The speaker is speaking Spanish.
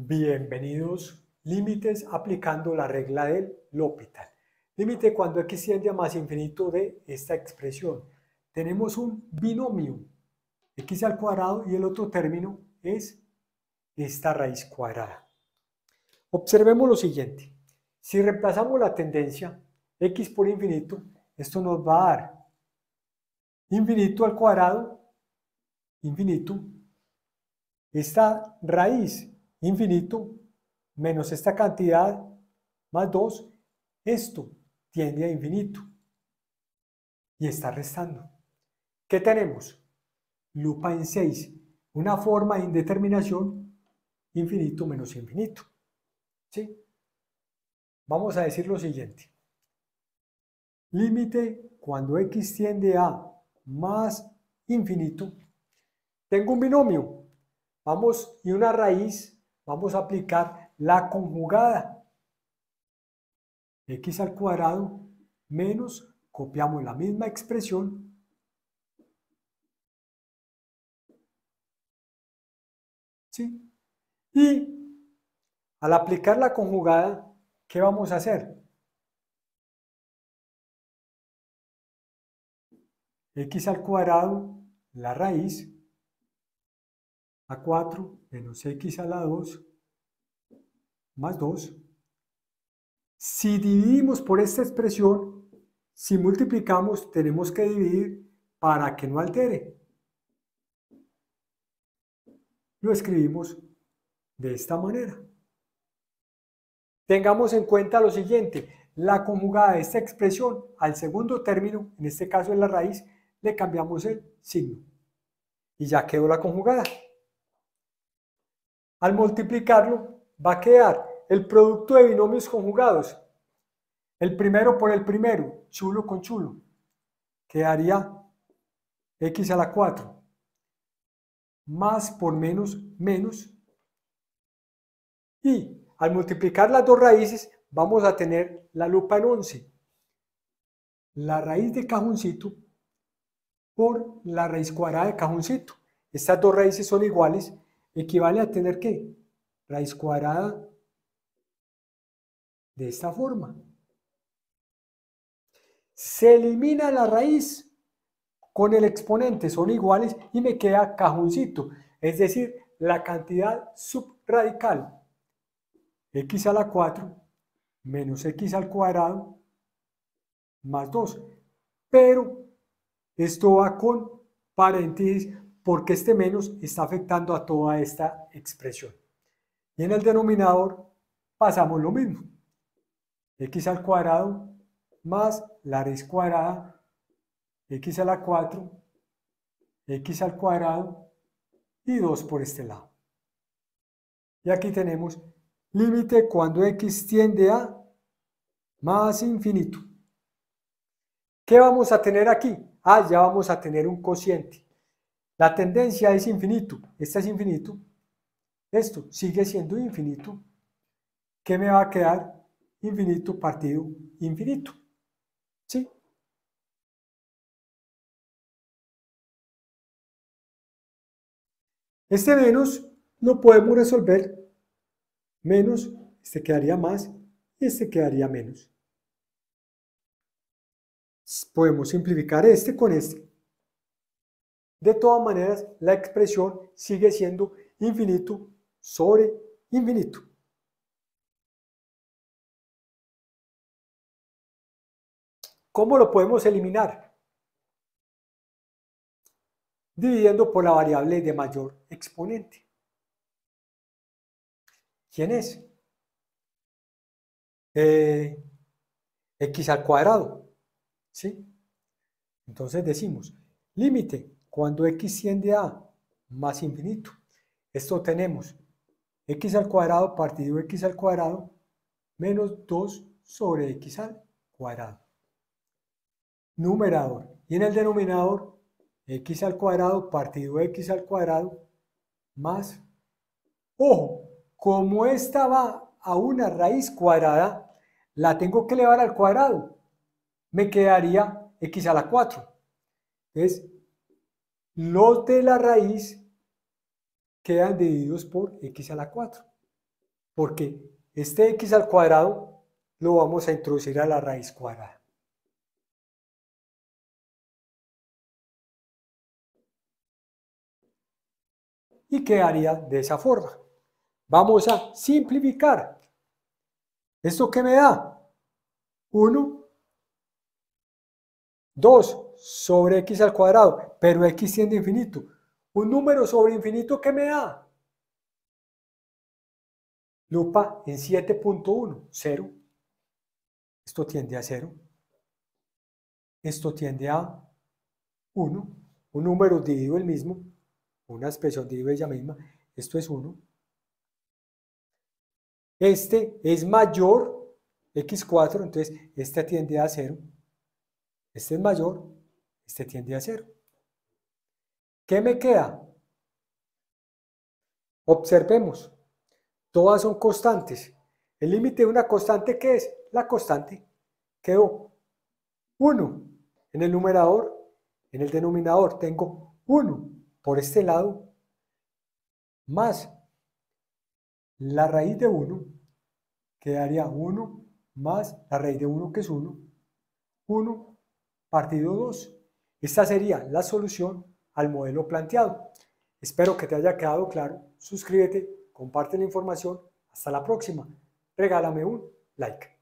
Bienvenidos, límites aplicando la regla del L'Hopital. Límite cuando x tiende a más infinito de esta expresión. Tenemos un binomio, x al cuadrado y el otro término es esta raíz cuadrada. Observemos lo siguiente. Si reemplazamos la tendencia x por infinito, esto nos va a dar infinito al cuadrado, infinito, esta raíz infinito menos esta cantidad más 2, esto tiende a infinito y está restando. ¿Qué tenemos? Lupa en 6, una forma de indeterminación infinito menos infinito. ¿Sí? Vamos a decir lo siguiente. Límite cuando x tiende a más infinito. Tengo un binomio. Vamos, y una raíz vamos a aplicar la conjugada. x al cuadrado menos, copiamos la misma expresión, ¿sí? Y al aplicar la conjugada, ¿qué vamos a hacer? x al cuadrado, la raíz, a 4 menos x a la 2 más 2. Si dividimos por esta expresión, si multiplicamos tenemos que dividir para que no altere. Lo escribimos de esta manera. Tengamos en cuenta lo siguiente, la conjugada de esta expresión al segundo término, en este caso en la raíz, le cambiamos el signo y ya quedó la conjugada. Al multiplicarlo va a quedar el producto de binomios conjugados. El primero por el primero, chulo con chulo. Quedaría x a la 4. Más por menos, menos. Y al multiplicar las dos raíces vamos a tener la lupa en 11. La raíz de cajoncito por la raíz cuadrada de cajoncito. Estas dos raíces son iguales equivale a tener que Raíz cuadrada de esta forma. Se elimina la raíz con el exponente, son iguales y me queda cajoncito, es decir, la cantidad subradical x a la 4 menos x al cuadrado más 2. Pero esto va con paréntesis porque este menos está afectando a toda esta expresión. Y en el denominador pasamos lo mismo. x al cuadrado más la raíz cuadrada, x a la 4, x al cuadrado y 2 por este lado. Y aquí tenemos límite cuando x tiende a más infinito. ¿Qué vamos a tener aquí? Ah, ya vamos a tener un cociente. La tendencia es infinito. Este es infinito. Esto sigue siendo infinito. ¿Qué me va a quedar? Infinito partido infinito. ¿Sí? Este menos lo podemos resolver. Menos, este quedaría más, y este quedaría menos. Podemos simplificar este con este. De todas maneras, la expresión sigue siendo infinito sobre infinito. ¿Cómo lo podemos eliminar? Dividiendo por la variable de mayor exponente. ¿Quién es? Eh, x al cuadrado. ¿sí? Entonces decimos, límite cuando x tiende a más infinito. Esto tenemos x al cuadrado partido de x al cuadrado menos 2 sobre x al cuadrado. Numerador. Y en el denominador, x al cuadrado partido de x al cuadrado más... Ojo, como esta va a una raíz cuadrada, la tengo que elevar al cuadrado. Me quedaría x a la 4. Entonces, los de la raíz quedan divididos por x a la 4, porque este x al cuadrado lo vamos a introducir a la raíz cuadrada. Y quedaría de esa forma. Vamos a simplificar. ¿Esto qué me da? 1, 2, sobre x al cuadrado, pero x tiende a infinito. ¿Un número sobre infinito qué me da? Lupa en 7.1, 0. Esto tiende a 0. Esto tiende a 1. Un número dividido el mismo. Una expresión dividida ella misma. Esto es 1. Este es mayor x4, entonces este tiende a 0. Este es mayor este tiende a cero. ¿Qué me queda? Observemos. Todas son constantes. El límite de una constante, ¿qué es? La constante. Quedó 1 en el numerador, en el denominador tengo 1 por este lado, más la raíz de 1, quedaría 1 más la raíz de 1 que es 1, 1 partido 2. Esta sería la solución al modelo planteado. Espero que te haya quedado claro. Suscríbete, comparte la información. Hasta la próxima. Regálame un like.